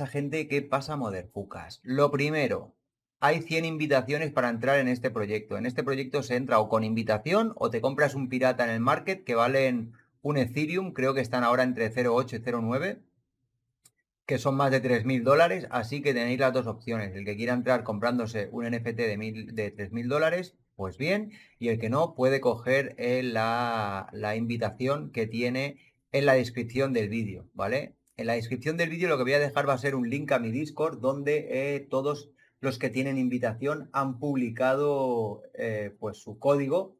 a gente? ¿Qué pasa Moderfucas? Lo primero, hay 100 invitaciones para entrar en este proyecto. En este proyecto se entra o con invitación o te compras un pirata en el market que valen un Ethereum, creo que están ahora entre 0.8 y 0.9, que son más de mil dólares, así que tenéis las dos opciones. El que quiera entrar comprándose un NFT de, mil, de 3.000 dólares, pues bien, y el que no puede coger eh, la, la invitación que tiene en la descripción del vídeo, ¿vale? En la descripción del vídeo lo que voy a dejar va a ser un link a mi Discord donde eh, todos los que tienen invitación han publicado eh, pues su código,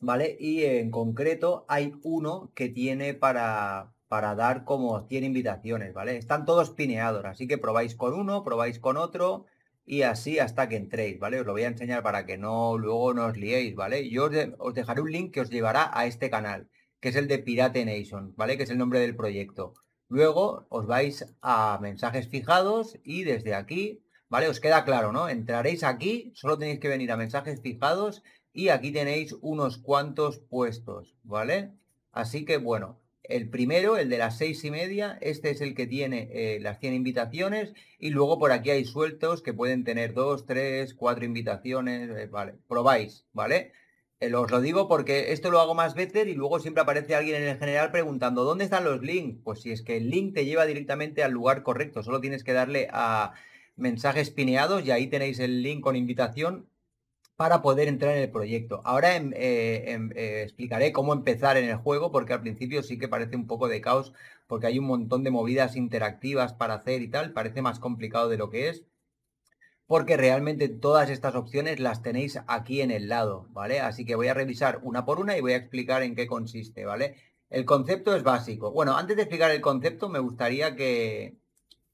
¿vale? Y en concreto hay uno que tiene para, para dar como 100 invitaciones, ¿vale? Están todos pineados, así que probáis con uno, probáis con otro y así hasta que entréis, ¿vale? Os lo voy a enseñar para que no luego nos liéis, ¿vale? Yo os, dejaré un link que os llevará a este canal, que es el de Pirate Nation, ¿vale? Que es el nombre del proyecto. Luego os vais a mensajes fijados y desde aquí, ¿vale? Os queda claro, ¿no? Entraréis aquí, solo tenéis que venir a mensajes fijados y aquí tenéis unos cuantos puestos, ¿vale? Así que bueno, el primero, el de las seis y media, este es el que tiene eh, las 100 invitaciones y luego por aquí hay sueltos que pueden tener dos, tres, cuatro invitaciones, eh, ¿vale? Probáis, ¿vale? Eh, Os lo digo porque esto lo hago más veces y luego siempre aparece alguien en el general preguntando, ¿dónde están los links? Pues si es que el link te lleva directamente al lugar correcto, solo tienes que darle a mensajes pineados y ahí tenéis el link con invitación para poder entrar en el proyecto. Ahora em, eh, em, eh, explicaré cómo empezar en el juego porque al principio sí que parece un poco de caos porque hay un montón de movidas interactivas para hacer y tal, parece más complicado de lo que es porque realmente todas estas opciones las tenéis aquí en el lado, ¿vale? Así que voy a revisar una por una y voy a explicar en qué consiste, ¿vale? El concepto es básico. Bueno, antes de explicar el concepto, me gustaría que,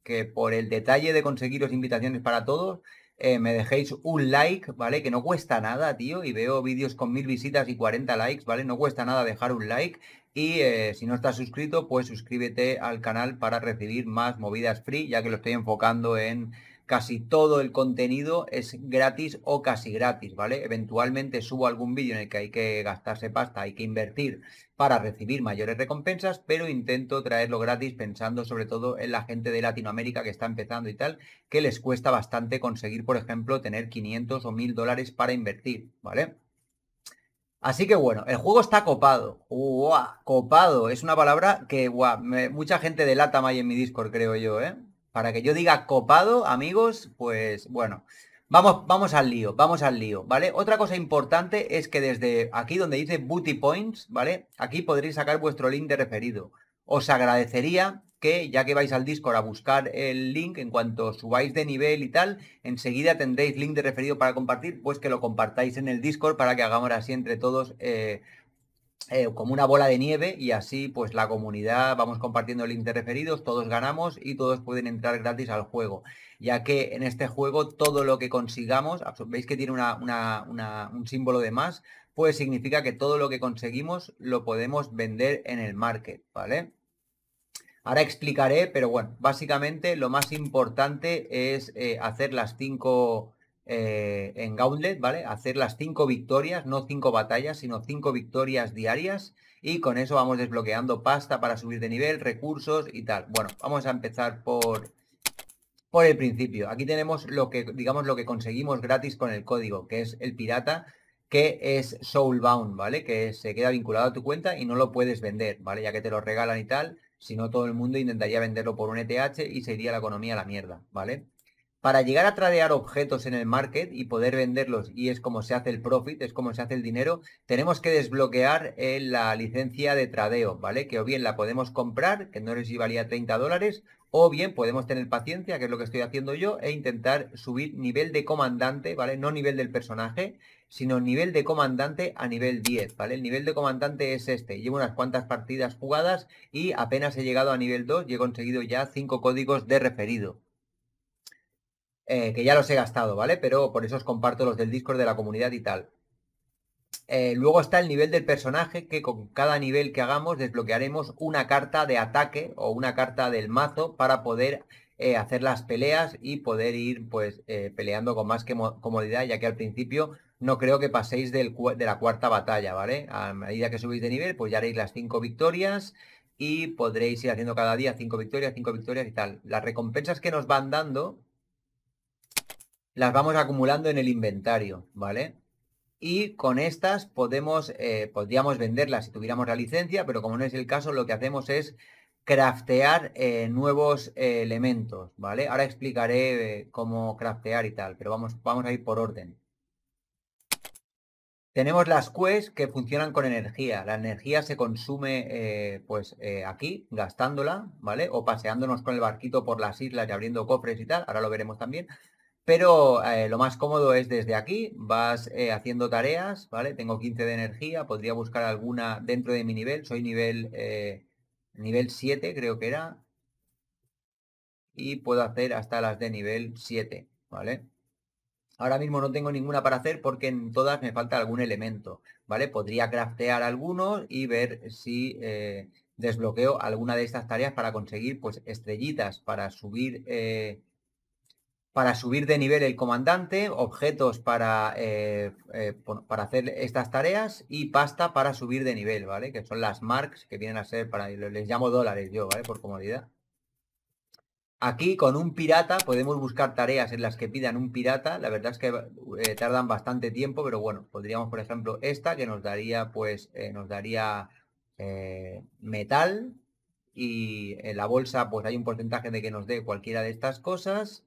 que por el detalle de conseguiros invitaciones para todos, eh, me dejéis un like, ¿vale? Que no cuesta nada, tío. Y veo vídeos con mil visitas y 40 likes, ¿vale? No cuesta nada dejar un like. Y eh, si no estás suscrito, pues suscríbete al canal para recibir más movidas free, ya que lo estoy enfocando en casi todo el contenido es gratis o casi gratis, ¿vale? Eventualmente subo algún vídeo en el que hay que gastarse pasta, hay que invertir para recibir mayores recompensas, pero intento traerlo gratis pensando sobre todo en la gente de Latinoamérica que está empezando y tal, que les cuesta bastante conseguir, por ejemplo, tener 500 o 1000 dólares para invertir, ¿vale? Así que bueno, el juego está copado. Copado. Es una palabra que, mucha gente de Latam en mi Discord, creo yo, ¿eh? Para que yo diga copado, amigos, pues bueno, vamos, vamos al lío, vamos al lío, ¿vale? Otra cosa importante es que desde aquí donde dice Booty Points, ¿vale? Aquí podréis sacar vuestro link de referido. Os agradecería que ya que vais al Discord a buscar el link, en cuanto subáis de nivel y tal, enseguida tendréis link de referido para compartir, pues que lo compartáis en el Discord para que hagamos así entre todos eh, eh, como una bola de nieve y así pues la comunidad vamos compartiendo el interreferidos, todos ganamos y todos pueden entrar gratis al juego, ya que en este juego todo lo que consigamos, veis que tiene una, una, un símbolo de más, pues significa que todo lo que conseguimos lo podemos vender en el market, ¿vale? Ahora explicaré, pero bueno, básicamente lo más importante es eh, hacer las cinco eh, en Gauntlet, ¿vale? Hacer las cinco victorias, no cinco batallas, sino cinco victorias diarias. Y con eso vamos desbloqueando pasta para subir de nivel, recursos y tal. Bueno, vamos a empezar por, por el principio. Aquí tenemos lo que, digamos, lo que conseguimos gratis con el código, que es el pirata, que es Soulbound, ¿vale? Que se queda vinculado a tu cuenta y no lo puedes vender, ¿vale? Ya que te lo regalan y tal. Si no, todo el mundo intentaría venderlo por un ETH y se iría la economía a la mierda, ¿vale? para llegar a tradear objetos en el market y poder venderlos, y es como se hace el profit, es como se hace el dinero, tenemos que desbloquear eh, la licencia de tradeo, ¿vale? Que o bien la podemos comprar, que no sé si valía 30 dólares, o bien podemos tener paciencia, que es lo que estoy haciendo yo, e intentar subir nivel de comandante, ¿vale? No nivel del personaje, sino nivel de comandante a nivel 10, ¿vale? El nivel de comandante es este. Llevo unas cuantas partidas jugadas y apenas he llegado a nivel 2 y he conseguido ya 5 códigos de referido. Eh, que ya los he gastado, ¿vale? Pero por eso os comparto los del Discord de la comunidad y tal. Eh, luego está el nivel del personaje, que con cada nivel que hagamos desbloquearemos una carta de ataque o una carta del mazo para poder eh, hacer las peleas y poder ir pues peleando con más comodidad, ya que al principio no creo que paséis de la cuarta batalla, ¿vale? A medida que subís de nivel, pues ya haréis las cinco victorias y podréis ir haciendo cada día cinco victorias, cinco victorias y tal. Las recompensas que nos van dando las vamos acumulando en el inventario, ¿vale? Y con estas podemos, eh, podríamos venderlas si tuviéramos la licencia, pero como no es el caso, lo que hacemos es craftear eh, nuevos eh, elementos, ¿vale? Ahora explicaré cómo craftear y tal, pero vamos, vamos a ir por orden. Tenemos las quests que funcionan con energía. La energía se consume pues aquí, gastándola, ¿vale? O paseándonos con el barquito por las islas y abriendo cofres y tal. Ahora lo veremos también. Pero eh, lo más cómodo es desde aquí, vas eh, haciendo tareas, ¿vale? Tengo 15 de energía, podría buscar alguna dentro de mi nivel, soy nivel, eh, nivel 7 creo que era, y puedo hacer hasta las de nivel 7, ¿vale? Ahora mismo no tengo ninguna para hacer porque en todas me falta algún elemento, ¿vale? Podría craftear algunos y ver si desbloqueo alguna de estas tareas para conseguir pues estrellitas, para subir para subir de nivel el comandante, objetos para, eh, eh, para hacer estas tareas y pasta para subir de nivel, ¿vale? Que son las marks que vienen a ser para... Les llamo dólares yo, ¿vale? Por comodidad. Aquí con un pirata podemos buscar tareas en las que pidan un pirata. La verdad es que eh, tardan bastante tiempo, pero bueno, podríamos, por ejemplo, esta que nos daría, pues, nos daría metal y en la bolsa, pues hay un porcentaje de que nos dé cualquiera de estas cosas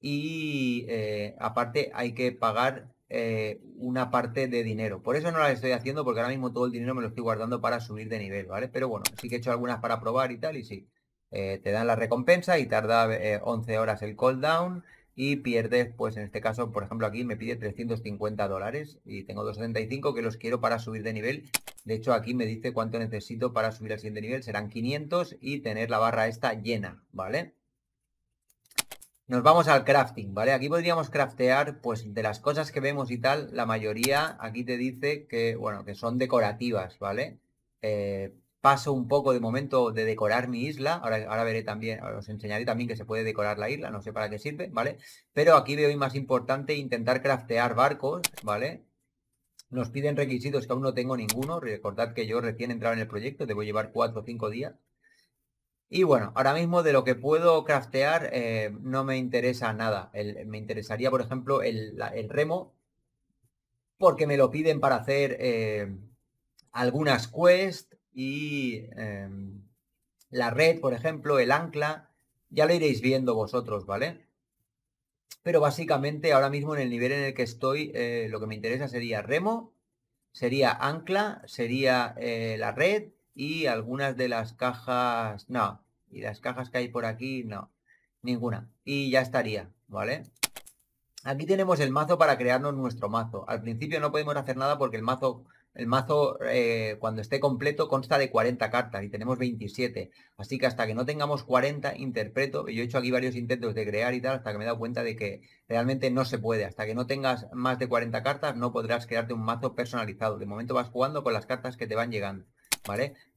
y eh, aparte hay que pagar eh, una parte de dinero. Por eso no la estoy haciendo porque ahora mismo todo el dinero me lo estoy guardando para subir de nivel, ¿vale? Pero bueno, sí que he hecho algunas para probar y tal y sí. Eh, te dan la recompensa y tarda 11 horas el cooldown y pierdes, pues en este caso, por ejemplo, aquí me pide 350 dólares y tengo 275 que los quiero para subir de nivel. De hecho, aquí me dice cuánto necesito para subir al siguiente nivel. Serán 500 y tener la barra esta llena, ¿vale? nos vamos al crafting, ¿vale? Aquí podríamos craftear, pues de las cosas que vemos y tal, la mayoría aquí te dice que, bueno, que son decorativas, ¿vale? Eh, paso un poco de momento de decorar mi isla, ahora, ahora veré también, os enseñaré también que se puede decorar la isla, no sé para qué sirve, ¿vale? Pero aquí veo más importante intentar craftear barcos, ¿vale? Nos piden requisitos que aún no tengo ninguno, recordad que yo recién he entrado en el proyecto, debo llevar cuatro o cinco días, y bueno, ahora mismo de lo que puedo craftear eh, no me interesa nada. me interesaría, por ejemplo, el, remo, porque me lo piden para hacer eh, algunas quests y em, la red, por ejemplo, el ancla. Ya lo iréis viendo vosotros, ¿vale? Pero básicamente ahora mismo en el nivel en el que estoy, eh, lo que me interesa sería remo, sería ancla, sería la red y algunas de las cajas, no, y las cajas que hay por aquí, no, ninguna. Y ya estaría, ¿vale? Aquí tenemos el mazo para crearnos nuestro mazo. Al principio no podemos hacer nada porque el mazo, el mazo eh, cuando esté completo consta de 40 cartas y tenemos 27. Así que hasta que no tengamos 40, interpreto, yo he hecho aquí varios intentos de crear y tal, hasta que me he dado cuenta de que realmente no se puede. Hasta que no tengas más de 40 cartas no podrás crearte un mazo personalizado. De momento vas jugando con las cartas que te van llegando.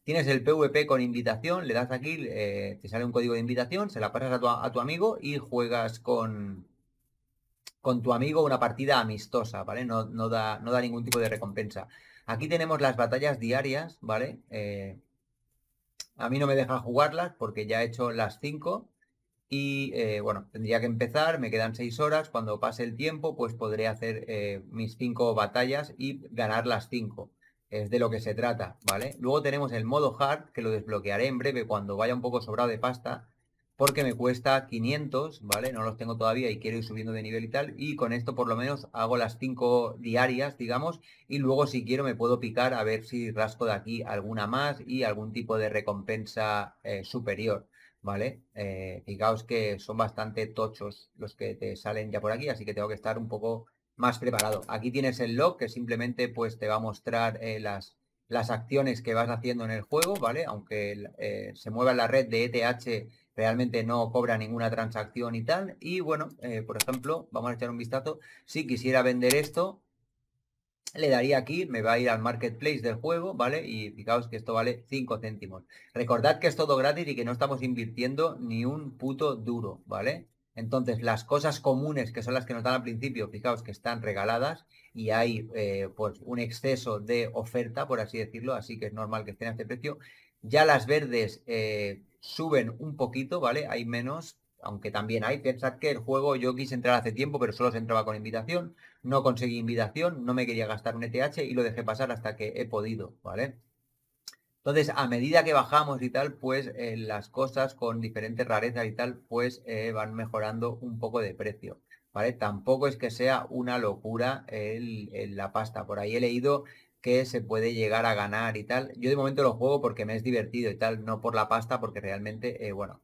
Tienes el PvP con invitación, le das aquí, eh, te sale un código de invitación, se la pasas a tu, amigo y juegas con, con tu amigo una partida amistosa, ¿vale? No, da, ningún tipo de recompensa. Aquí tenemos las batallas diarias, ¿vale? Eh, a mí no me deja jugarlas porque ya he hecho las 5 y eh, bueno, tendría que empezar, me quedan 6 horas, cuando pase el tiempo pues podré hacer mis 5 batallas y ganar las 5 es de lo que se trata, ¿vale? Luego tenemos el modo hard, que lo desbloquearé en breve cuando vaya un poco sobrado de pasta, porque me cuesta 500, ¿vale? No los tengo todavía y quiero ir subiendo de nivel y tal, y con esto por lo menos hago las 5 diarias, digamos, y luego si quiero me puedo picar a ver si rasco de aquí alguna más y algún tipo de recompensa eh, superior, ¿vale? Eh, fijaos que son bastante tochos los que te salen ya por aquí, así que tengo que estar un poco más preparado. Aquí tienes el log que simplemente pues te va a mostrar eh, las, las acciones que vas haciendo en el juego, ¿vale? Aunque eh, se mueva la red de ETH, realmente no cobra ninguna transacción y tal. Y bueno, eh, por ejemplo, vamos a echar un vistazo. Si quisiera vender esto, le daría aquí, me va a ir al marketplace del juego, ¿vale? Y fijaos que esto vale 5 céntimos. Recordad que es todo gratis y que no estamos invirtiendo ni un puto duro, ¿vale? Entonces, las cosas comunes que son las que nos dan al principio, fijaos que están regaladas y hay eh, pues un exceso de oferta, por así decirlo, así que es normal que estén a este precio. Ya las verdes eh, suben un poquito, ¿vale? Hay menos, aunque también hay. Pensad que el juego yo quise entrar hace tiempo, pero solo se entraba con invitación. No conseguí invitación, no me quería gastar un ETH y lo dejé pasar hasta que he podido, ¿vale? Entonces, a medida que bajamos y tal, pues eh, las cosas con diferentes rarezas y tal, pues eh, van mejorando un poco de precio. ¿Vale? Tampoco es que sea una locura la pasta. Por ahí he leído que se puede llegar a ganar y tal. Yo de momento lo juego porque me es divertido y tal, no por la pasta, porque realmente, eh, bueno,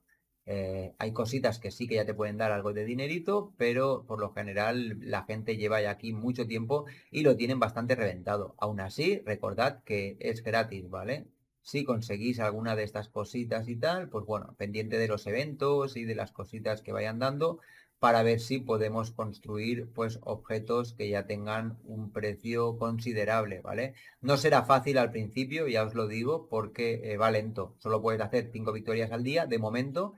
hay cositas que sí que ya te pueden dar algo de dinerito, pero por lo general la gente lleva ya aquí mucho tiempo y lo tienen bastante reventado. Aún así, recordad que es gratis, ¿vale? Si conseguís alguna de estas cositas y tal, pues bueno, pendiente de los eventos y de las cositas que vayan dando para ver si podemos construir pues objetos que ya tengan un precio considerable, ¿vale? No será fácil al principio, ya os lo digo, porque eh, va lento. Solo puedes hacer 5 victorias al día de momento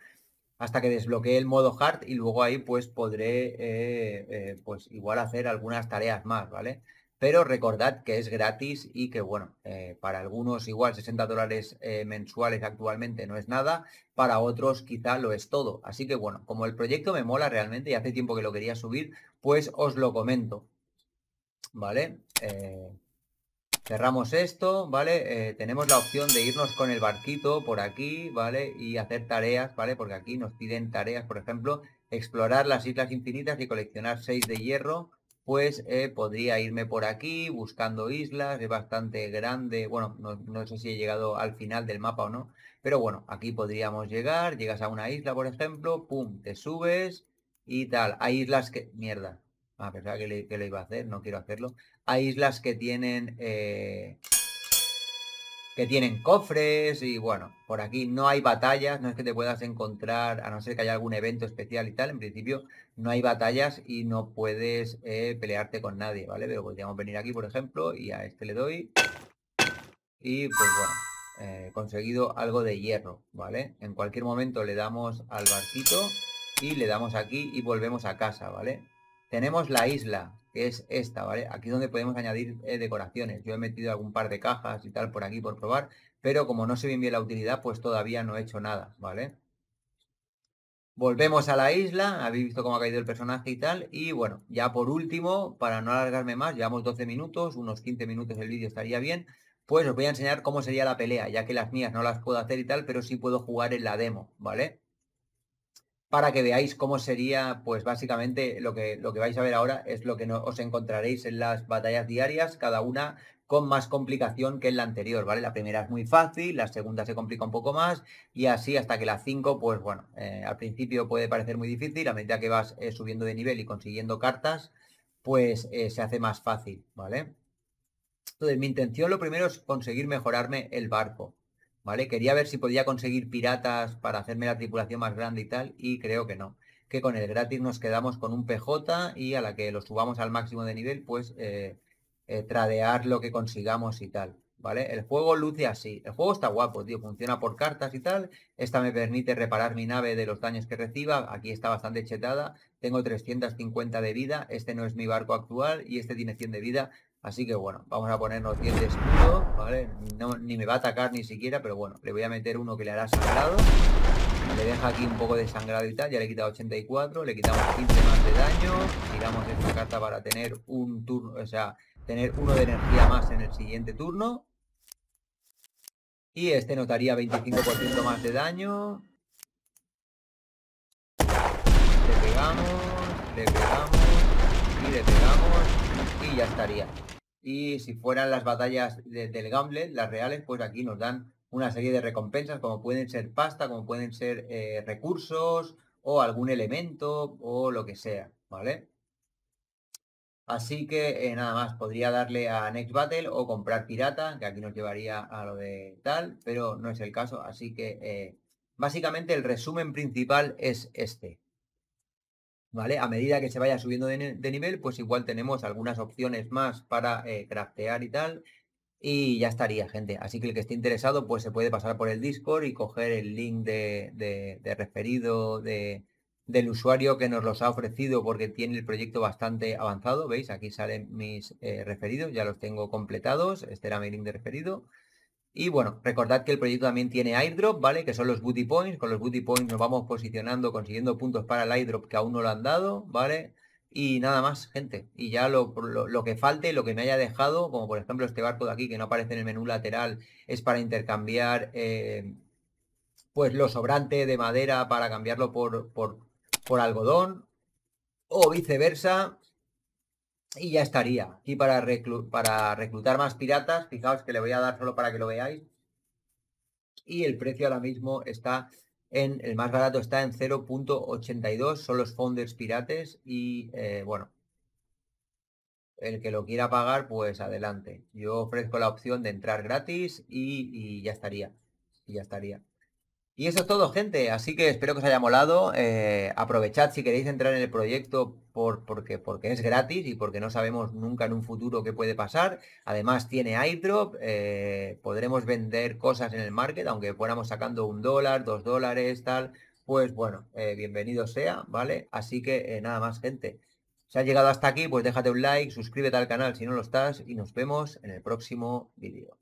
hasta que desbloquee el modo hard y luego ahí pues podré eh, eh, pues igual hacer algunas tareas más, ¿vale? pero recordad que es gratis y que, bueno, eh, para algunos igual 60 dólares eh, mensuales actualmente no es nada, para otros quizá lo es todo. Así que, bueno, como el proyecto me mola realmente y hace tiempo que lo quería subir, pues os lo comento. ¿Vale? Eh, cerramos esto, ¿vale? tenemos la opción de irnos con el barquito por aquí, ¿vale? Y hacer tareas, ¿vale? Porque aquí nos piden tareas, por ejemplo, explorar las islas infinitas y coleccionar 6 de hierro, pues eh, podría irme por aquí buscando islas, es bastante grande, bueno, no, sé si he llegado al final del mapa o no, pero bueno, aquí podríamos llegar, llegas a una isla, por ejemplo, pum, te subes y tal. Hay islas que... Mierda, ah, pensaba que, le, lo iba a hacer, no quiero hacerlo. Hay islas que tienen... Eh, que tienen cofres y bueno, por aquí no hay batallas, no es que te puedas encontrar, a no ser que haya algún evento especial y tal, en principio no hay batallas y no puedes eh, pelearte con nadie, ¿vale? Pero podríamos pues venir aquí, por ejemplo, y a este le doy. Y pues bueno, he eh, conseguido algo de hierro, ¿vale? En cualquier momento le damos al barquito y le damos aquí y volvemos a casa, ¿vale? Tenemos la isla, que es esta, ¿vale? Aquí donde podemos añadir eh, decoraciones. Yo he metido algún par de cajas y tal por aquí por probar, pero como no se bien bien la utilidad, pues todavía no he hecho nada, ¿vale? Volvemos a la isla, habéis visto cómo ha caído el personaje y tal. Y bueno, ya por último, para no alargarme más, llevamos 12 minutos, unos 15 minutos el vídeo estaría bien. Pues os voy a enseñar cómo sería la pelea, ya que las mías no las puedo hacer y tal, pero sí puedo jugar en la demo, ¿vale? Para que veáis cómo sería, pues básicamente lo que, lo que vais a ver ahora es lo que no, os encontraréis en las batallas diarias, cada una con más complicación que en la anterior, ¿vale? La primera es muy fácil, la segunda se complica un poco más y así hasta que la 5, pues bueno, eh, al principio puede parecer muy difícil, a medida que vas eh, subiendo de nivel y consiguiendo cartas, pues eh, se hace más fácil, ¿vale? Entonces, mi intención lo primero es conseguir mejorarme el barco, ¿vale? Quería ver si podía conseguir piratas para hacerme la tripulación más grande y tal, y creo que no. Que con el gratis nos quedamos con un PJ y a la que lo subamos al máximo de nivel, pues eh, tradear lo que consigamos y tal. ¿Vale? El juego luce así. El juego está guapo, tío. Funciona por cartas y tal. Esta me permite reparar mi nave de los daños que reciba. Aquí está bastante chetada. Tengo 350 de vida. Este no es mi barco actual y este tiene 100 de vida. Así que bueno, vamos a ponernos 10 de escudo, ¿vale? No, ni me va a atacar ni siquiera, pero bueno, le voy a meter uno que le hará sangrado. Le deja aquí un poco de sangrado y tal, ya le he quitado 84, le quitamos 15 más de daño, tiramos esta carta para tener un turno, o sea, tener uno de energía más en el siguiente turno. Y este notaría 25% más de daño. Le pegamos, le pegamos y le pegamos y ya estaría. Y si fueran las batallas del gamble las reales, pues aquí nos dan una serie de recompensas como pueden ser pasta, como pueden ser eh, recursos o algún elemento o lo que sea, ¿vale? Así que eh, nada más, podría darle a Next Battle o comprar pirata, que aquí nos llevaría a lo de tal, pero no es el caso. Así que eh, básicamente el resumen principal es este. ¿Vale? A medida que se vaya subiendo de, nivel, pues igual tenemos algunas opciones más para eh, craftear y tal. Y ya estaría, gente. Así que el que esté interesado, pues se puede pasar por el Discord y coger el link de, de referido de, del usuario que nos los ha ofrecido porque tiene el proyecto bastante avanzado. ¿Veis? Aquí salen mis eh, referidos, ya los tengo completados. Este era mi link de referido. Y bueno, recordad que el proyecto también tiene airdrop, ¿vale? Que son los booty points. Con los booty points nos vamos posicionando, consiguiendo puntos para el airdrop que aún no lo han dado, ¿vale? Y nada más, gente. Y ya lo, que falte, lo que me haya dejado, como por ejemplo este barco de aquí que no aparece en el menú lateral, es para intercambiar eh, pues lo sobrante de madera para cambiarlo por, por por algodón o viceversa y ya estaría. Y para, para reclutar más piratas, fijaos que le voy a dar solo para que lo veáis. Y el precio ahora mismo está en, el más barato está en 0.82, son los fondos pirates y eh, bueno, el que lo quiera pagar, pues adelante. Yo ofrezco la opción de entrar gratis y, y ya estaría. Y ya estaría. Y eso es todo, gente. Así que espero que os haya molado. Eh, aprovechad si queréis entrar en el proyecto por, porque, porque es gratis y porque no sabemos nunca en un futuro qué puede pasar. Además tiene airdrop. Eh, podremos vender cosas en el market, aunque fuéramos sacando un dólar, dos dólares, tal. Pues bueno, eh, bienvenido sea, ¿vale? Así que nada más, gente. Si has llegado hasta aquí, pues déjate un like, suscríbete al canal si no lo estás y nos vemos en el próximo vídeo.